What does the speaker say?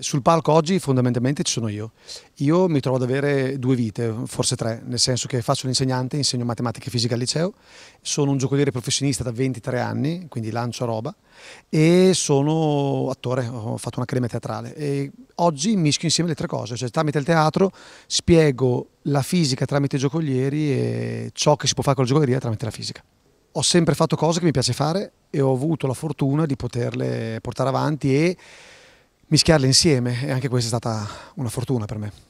Sul palco oggi fondamentalmente ci sono io. Io mi trovo ad avere due vite, forse tre, nel senso che faccio l'insegnante, insegno matematica e fisica al liceo, sono un giocoliere professionista da 23 anni, quindi lancio roba, e sono attore, ho fatto un'accademia teatrale. E oggi mischio insieme le tre cose, cioè tramite il teatro spiego la fisica tramite i giocolieri e ciò che si può fare con la giocoleria tramite la fisica ho sempre fatto cose che mi piace fare e ho avuto la fortuna di poterle portare avanti e mischiarle insieme e anche questa è stata una fortuna per me.